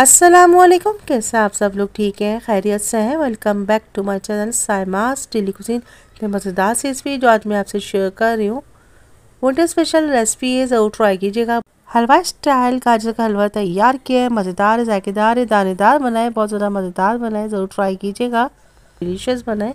अस्सलाम वालेकुम कैसे आप सब लोग ठीक हैं खैरियत से हैं welcome back to my channel Saima's daily cuisine मज़ेदार रेसिपी जो आज मैं आपसे शेयर कर रही हूँ विंटर स्पेशल रेसिपी है ज़रूर ट्राई कीजिएगा हलवा स्टाइल गाजर का हलवा तैयार किया है मज़ेदार जायकेदार दानेदार बनाए बहुत ज़्यादा मज़ेदार बनाए ज़रूर ट्राई कीजिएगा डिलीशियस बनाए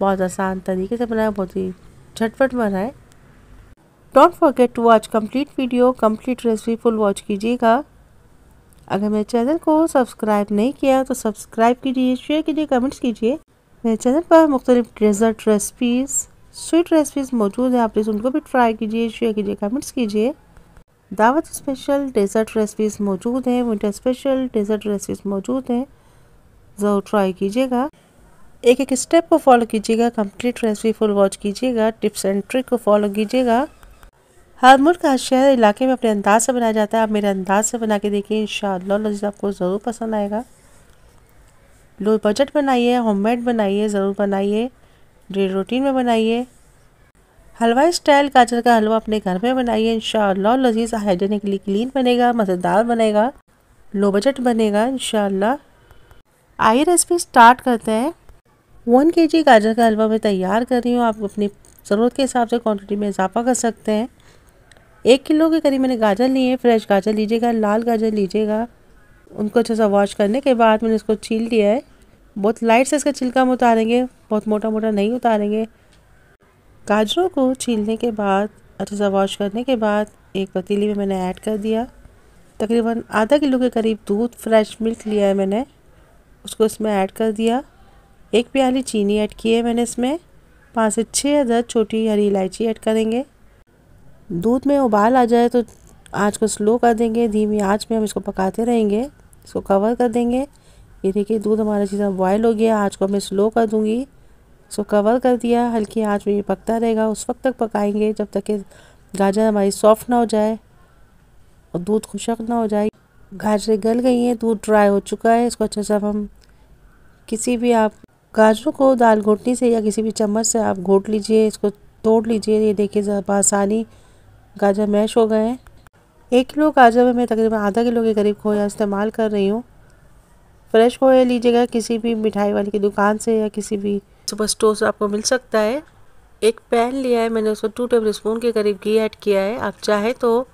बहुत आसान तरीके से बनाए बहुत ही झटपट बनाए don't forget to watch complete video complete recipe full watch कीजिएगा अगर मेरे चैनल को सब्सक्राइब नहीं किया तो सब्सक्राइब कीजिए शेयर कीजिए कमेंट्स कीजिए मेरे चैनल पर मुख्तलिफ डेजर्ट रेसिपीज़ स्वीट रेसिपीज़ मौजूद हैं आप प्लीज़ उनको भी ट्राई कीजिए शेयर कीजिए कमेंट्स कीजिए दावत स्पेशल डेजर्ट रेसिपीज़ मौजूद हैं विंटर स्पेशल डेजर्ट रेसिपीज़ मौजूद हैं ज़रूर ट्राई कीजिएगा एक एक स्टेप को फॉलो कीजिएगा कंप्लीट रेसिपी फुल वॉच कीजिएगा टिप्स एंड ट्रिक को फॉलो कीजिएगा हर मुल्क हर शहर इलाके में अपने अंदाज से बनाया जाता है आप मेरे अंदाज से बना के देखिए इन शजीज आपको ज़रूर पसंद आएगा लो बजट बनाइए होममेड बनाइए ज़रूर बनाइए डे रूटीन में बनाइए हलवाई स्टाइल गाजर का हलवा अपने घर में बनाइए इन लजीज लिए क्लीन बनेगा मज़ेदार बनेगा लो बजट बनेगा इन आइए रेसिपी स्टार्ट करते हैं वन के जी गाजर का हलवा मैं तैयार कर रही हूँ आप अपनी ज़रूरत के हिसाब से क्वान्टिटी में इजाफा कर सकते हैं एक किलो के करीब मैंने गाजर लिए फ्रेश गाजर लीजिएगा लाल गाजर लीजिएगा उनको अच्छे से वॉश करने के बाद मैंने इसको छील दिया है बहुत लाइट से इसका छिलका हम उतारेंगे बहुत मोटा मोटा नहीं उतारेंगे गाजरों को छीलने के बाद अच्छे से वॉश करने के बाद एक पतीली में मैंने ऐड कर दिया तकरीबन आधा किलो के करीब दूध फ्रेश मिल्क लिया है मैंने उसको इसमें ऐड कर दिया एक प्याली चीनी ऐड की है मैंने इसमें पाँच से छः अदर छोटी हरी इलायची ऐड करेंगे दूध में उबाल आ जाए तो आँच को स्लो कर देंगे धीमी आँच में हम इसको पकाते रहेंगे इसको कवर कर देंगे ये देखिए दूध हमारा अच्छी तरह बॉयल हो गया आँच को मैं स्लो कर दूँगी इसको कवर कर दिया हल्की आँच में ये पकता रहेगा उस वक्त तक पकाएंगे जब तक कि गाजर हमारी सॉफ्ट ना हो जाए और दूध खुशक ना हो जाए गाजरें गल गई हैं दूध ड्राई हो चुका है इसको अच्छे से हम किसी भी आप गाजरों को दाल घोटनी से या किसी भी चम्मच से आप घोट लीजिए इसको तोड़ लीजिए ये देखिए आसानी गाजर मैश हो गए हैं एक किलो गाजर में मैं तकरीबन आधा किलो के करीब खोया इस्तेमाल कर रही हूँ फ्रेश खोया लीजिएगा किसी भी मिठाई वाली की दुकान से या किसी भी सुपर स्टोर से आपको मिल सकता है एक पैन लिया है मैंने उसको टू टेबल स्पून के करीब घी ऐड किया है आप चाहें तो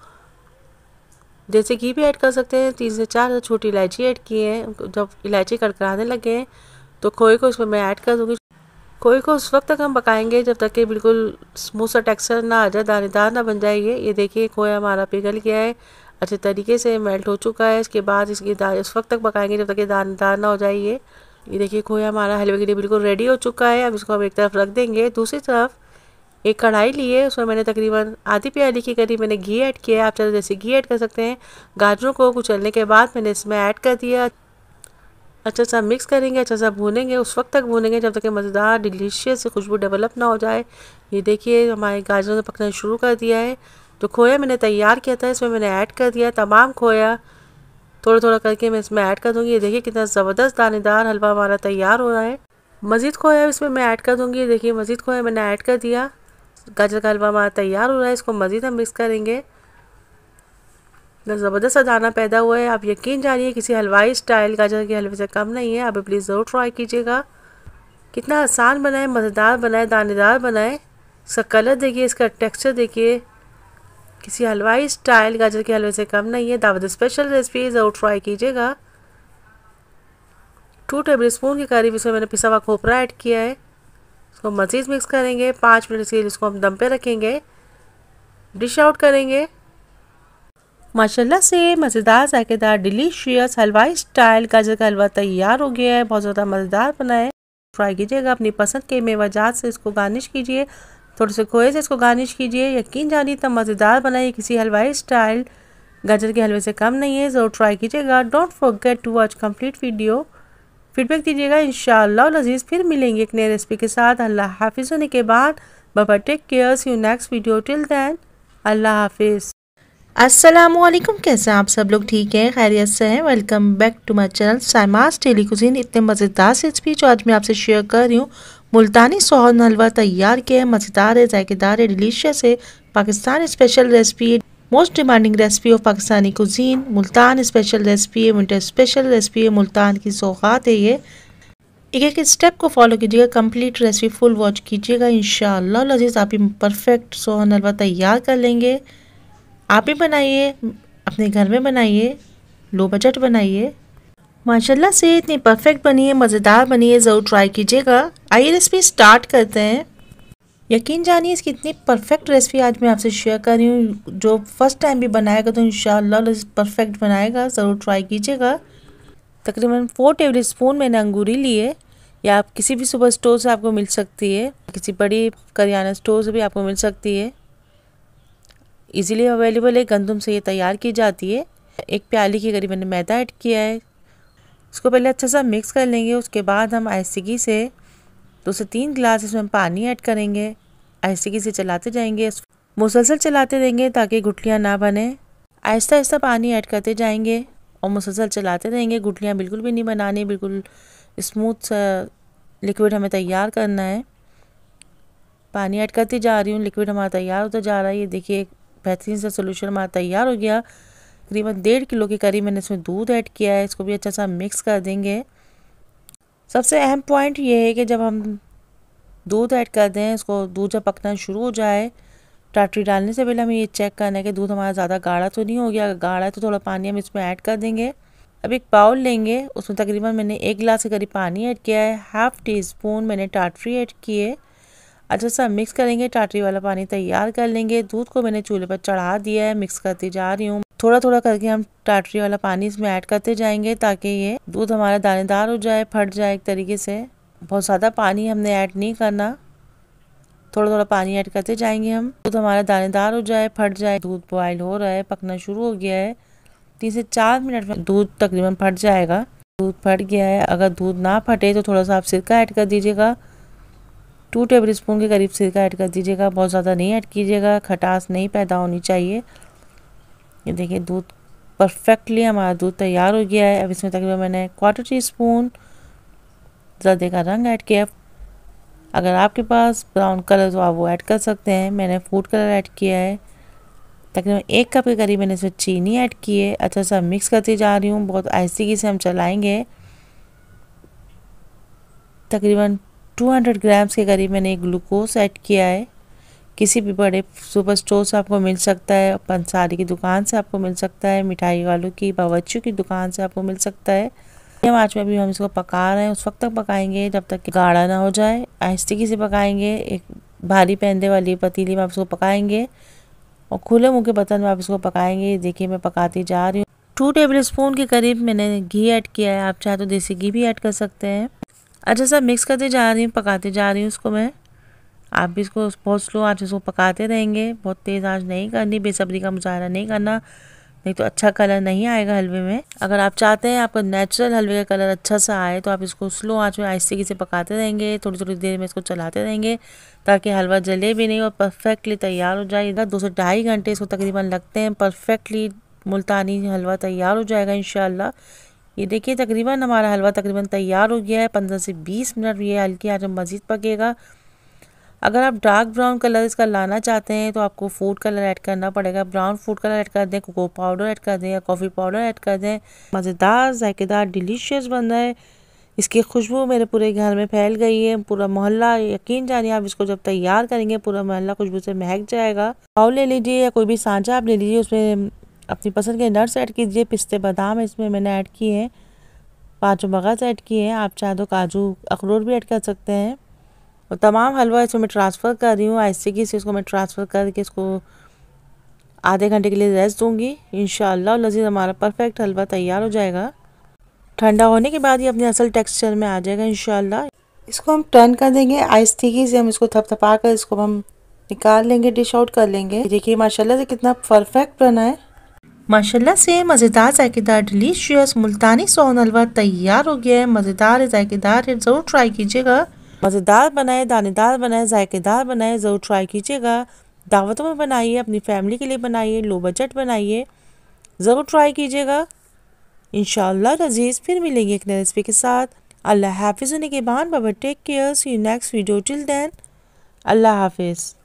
जैसे घी भी ऐड कर सकते हैं तीन से चार छोटी इलायची ऐड किए हैं जब इलायची कड़कड़ाने लगे हैं तो खोए को उसमें मैं ऐड कर दूँगी खोए को उस वक्त तक हम पकाएंगे जब तक कि बिल्कुल स्मूथ सा टेक्सचर ना आ जाए दानेदार ना बन जाए ये ये देखिए खोया हमारा पिघल गया है अच्छे तरीके से मेल्ट हो चुका है इसके बाद इसकी उस वक्त तक पकाएंगे जब तक ये दानेदार ना हो जाए ये ये देखिए खोया हमारा हलवे के लिए बिल्कुल रेडी हो चुका है अब इसको हम एक तरफ रख देंगे दूसरी तरफ एक कढ़ाई ली है उसमें मैंने तकरीबन आधी प्याली के करीब मैंने घी ऐड किया है आप चाहे तो जैसे घी ऐड कर सकते हैं गाजरों को कुचलने के बाद मैंने इसमें ऐड कर दिया अच्छा सा अच्छा, मिक्स करेंगे अच्छा सा अच्छा, भूनेंगे उस वक्त तक भूनेंगे जब तक कि मज़ेदार डिलीशियस खुशबू डेवलप ना हो जाए ये देखिए हमारे गाजरों ने पकना शुरू कर दिया है जो तो खोया मैंने तैयार किया था इसमें मैंने ऐड कर दिया तमाम खोया थोड़ा थोड़ा करके मैं इसमें ऐड कर दूँगी ये देखिए कितना ज़बरदस्त दानेदार हलवा हमारा तैयार हो रहा है मज़ीद खोया इसमें मैं ऐड कर दूँगी ये देखिए मज़ीद खोया मैंने ऐड कर दिया गाजर का हलवा हमारा तैयार हो रहा है इसको मज़ीद हम मिक्स करेंगे इतना ज़बरदस्त अदाना पैदा हुआ है आप यकीन जानिए किसी हलवाई स्टाइल गाजर के हलवे से कम नहीं है आप प्लीज़ ज़रूर ट्राई कीजिएगा कितना आसान बनाए मज़ेदार बनाए दानेदार बनाए इसका कलर देखिए इसका टेक्सचर देखिए किसी हलवाई स्टाइल गाजर के हलवे से कम नहीं है दावत स्पेशल रेसिपी ज़रूर ट्राई कीजिएगा टू टेबल स्पून के करीब इसमें मैंने पिसा हुआ खोपरा ऐड किया है इसको मज़ीद मिक्स करेंगे पाँच मिनट के लिए इसको हम दम पे रखेंगे डिश आउट करेंगे माशाल्लाह से मज़ेदार जायकेदार डिलीशियस हलवाई स्टाइल गाजर का हलवा तैयार हो गया है बहुत ज़्यादा मज़ेदार बना है ट्राई कीजिएगा अपनी पसंद के मेवाजात से इसको गार्निश कीजिए थोड़े से खोए से इसको गार्निश कीजिए यकीन जानिए तो मज़ेदार बनाइए किसी हलवाई स्टाइल गाजर के हलवे से कम नहीं है ज़रूर ट्राई कीजिएगा don't forget to watch complete video feedback दीजिएगा इन लजीज़ फिर मिलेंगे एक नई रेसिपी के साथ अल्लाह हाफिज़ होने के बाद बाबा take cares you next video till then अल्लाह हाफिज़ असलम कैसे आप सब लोग ठीक हैं खैरियत से हैं welcome back to my channel Saima's daily cuisine इतने मज़ेदार रेसिपी जो आज मैं आपसे शेयर कर रही हूँ मुल्तानी सोहन हलवा तैयार किया है मज़ेदार है जायकेदार है डिलीशियस है पाकिस्तान स्पेशल रेसिपी है most demanding recipe of Pakistani cuisine Multan special recipe है विंटर स्पेशल रेसिपी है मुल्तान की सौगात है ये एक एक स्टेप को फॉलो कीजिएगा कम्प्लीट रेसिपी फुल वॉच कीजिएगा इन लजीज़ आप ही परफेक्ट सोहन हलवा तैयार कर लेंगे आप ही बनाइए अपने घर में बनाइए लो बजट बनाइए माशाल्लाह से इतनी परफेक्ट बनी है मज़ेदार बनी है ज़रूर ट्राई कीजिएगा आइए रेसिपी स्टार्ट करते हैं यकीन जानिए इसकी इतनी परफेक्ट रेसिपी आज मैं आपसे शेयर कर रही हूँ जो फर्स्ट टाइम भी बनाएगा तो इन परफेक्ट बनाएगा ज़रूर ट्राई कीजिएगा तकरीबन फोर टेबल स्पून मैंने अंगूरी लिए या आप किसी भी सुपर स्टोर से आपको मिल सकती है किसी बड़ी करियाना स्टोर से भी आपको मिल सकती है इजीली अवेलेबल है गंदम से ये तैयार की जाती है एक प्याली के करीब मैंने मैदा ऐड किया है इसको पहले अच्छे सा मिक्स कर लेंगे उसके बाद हम आइसिकी से दो से तीन गिलास इसमें पानी ऐड करेंगे आइसिकी से चलाते जाएंगे मुसलसल चलाते रहेंगे ताकि गुठलियाँ ना बने आहिस्ता आहिस्ता पानी ऐड करते जाएंगे और मुसलसल चलाते रहेंगे गुठलियाँ बिल्कुल भी नहीं बनानी बिल्कुल स्मूथ सा लिक्विड हमें तैयार करना है पानी ऐड करती जा रही हूँ लिक्विड हमारा तैयार होता जा रहा है ये देखिए बेहतरीन सा सोल्यूशन हमारा तैयार हो गया तकरीबन डेढ़ किलो के करीब मैंने इसमें दूध ऐड किया है इसको भी अच्छा सा मिक्स कर देंगे सबसे अहम पॉइंट ये है कि जब हम दूध ऐड कर दें इसको दूध जब पकना शुरू हो जाए टाटरी डालने से पहले हमें ये चेक करना है कि दूध हमारा ज़्यादा गाढ़ा तो नहीं हो गया अगर गाढ़ा है तो थोड़ा पानी हम इसमें ऐड कर देंगे अब एक बाउल लेंगे उसमें तकरीबन मैंने एक गिलास के करीब पानी ऐड किया है हाफ़ टी स्पून मैंने टाटरी ऐड किए अच्छा सा मिक्स करेंगे टाटरी वाला पानी तैयार कर लेंगे दूध को मैंने चूल्हे पर चढ़ा दिया है मिक्स करती जा रही हूँ थोड़ा थोड़ा करके हम टाटरी वाला पानी इसमें ऐड करते जाएंगे ताकि ये दूध हमारा दानेदार हो जाए फट जाए एक तरीके से बहुत ज़्यादा पानी हमने ऐड नहीं करना थोड़ा थोड़ा पानी ऐड करते जाएंगे हम दूध हमारा दानेदार हो जाए फट जाए दूध बॉयल हो रहा है पकना शुरू हो गया है तीन से चार मिनट में दूध तकरीबन फट जाएगा दूध फट गया है अगर दूध ना फटे तो थोड़ा सा आप सिरका ऐड कर दीजिएगा टू टेबल स्पून के करीब सिरका ऐड कर दीजिएगा बहुत ज़्यादा नहीं ऐड कीजिएगा खटास नहीं पैदा होनी चाहिए ये देखिए दूध परफेक्टली हमारा दूध तैयार हो गया है अब इसमें तकरीबन मैंने क्वार्टर टी स्पून ज़र्दे का रंग ऐड किया अगर आपके पास ब्राउन कलर तो आप वो ऐड कर सकते हैं मैंने फूड कलर ऐड किया है तकरीबन एक कप के करीब मैंने इसमें चीनी ऐड की है अच्छा सा मिक्स करती जा रही हूँ बहुत आहिस्तगी से हम चलाएँगे तकरीबन 200 ग्राम्स के करीब मैंने ग्लूकोज ऐड किया है किसी भी बड़े सुपर स्टोर से आपको मिल सकता है पंसारी की दुकान से आपको मिल सकता है मिठाई वालों की बावच्चू की दुकान से आपको मिल सकता है हम आँच में अभी हम इसको पका रहे हैं उस वक्त तक पकाएंगे जब तक गाढ़ा ना हो जाए आहिस्ती से पकाएंगे एक भारी पहनने वाली पतीली में आप इसको पकाएंगे और खुले मुँह के बर्तन में आप इसको पकाएंगे देखिए मैं पकाती जा रही हूँ टू टेबल स्पून के करीब मैंने घी ऐड किया है आप चाहे तो देसी घी भी ऐड कर सकते हैं अच्छा सर मिक्स करते जा रही हूँ पकाते जा रही हूँ उसको मैं आप भी इसको बहुत स्लो आँच इसको पकाते रहेंगे बहुत तेज़ आँच नहीं करनी बेसब्री का मुजाहरा नहीं करना नहीं तो अच्छा कलर नहीं आएगा हलवे में अगर आप चाहते हैं आपका नेचुरल हलवे का कलर अच्छा सा आए तो आप इसको स्लो आँच में आहिस्ते से पकाते रहेंगे थोड़ी थोड़ी देर में इसको चलाते रहेंगे ताकि हलवा जले भी नहीं और परफेक्टली तैयार हो जाएगा दो से ढाई घंटे इसको तकरीबन लगते हैं परफेक्टली मुल्तानी हलवा तैयार हो जाएगा इन ये देखिए तकरीबन हमारा हलवा तकरीबन तैयार हो गया है पंद्रह से बीस मिनट ये हल्की आज मज़ीद पकेगा अगर आप डार्क ब्राउन कलर इसका लाना चाहते हैं तो आपको फूड कलर ऐड करना पड़ेगा ब्राउन फूड कलर ऐड कर दें कोको पाउडर ऐड कर दें या कॉफ़ी पाउडर ऐड कर दें मज़ेदार जायकेदार डिलीशियस बन रहा है इसकी खुशबू मेरे पूरे घर में फैल गई है पूरा मोहल्ला यकीन जानिए आप इसको जब तैयार करेंगे पूरा मोहल्ला खुशबू से महक जाएगा पाव ले लीजिए या कोई भी सांचा आप ले लीजिए उसमें अपनी पसंद के नट्स ऐड कीजिए पिस्ते बादाम इसमें मैंने ऐड किए हैं पाँचों मगज़ ऐड किए हैं आप चाहे तो काजू अखरोट भी ऐड कर सकते हैं और तमाम हलवा इसमें मैं ट्रांसफ़र कर रही हूँ आहिस्ते की से इसको मैं ट्रांसफ़र करके इसको आधे घंटे के लिए रेस्ट दूँगी इन लजीज हमारा परफेक्ट हलवा तैयार हो जाएगा ठंडा होने के बाद ये अपने असल टेक्सचर में आ जाएगा इन इसको हम टर्न कर देंगे आहिस्तिकी से हम इसको थपथपा कर इसको हम निकाल लेंगे डिश आउट कर लेंगे देखिए माशाल्लाह से कितना परफेक्ट बना है माशाल्लाह से मज़ेदार जायकेदार डिलीशियस मुल्तानी सोन हलवा तैयार हो गया है मज़ेदार जायकेदार है ज़रूर ट्राई कीजिएगा मज़ेदार बनाए दानेदार बनाए जायकेदार बनाए ज़रूर ट्राई कीजिएगा दावतों में बनाइए अपनी फैमिली के लिए बनाइए लो बजट बनाइए ज़रूर ट्राई कीजिएगा इन शजीज़ फिर मिलेंगे एक नई रेसिपी के साथ अल्लाह हाफिज़ होने के बाद बाबा take care see next video till then अल्लाह हाफिज़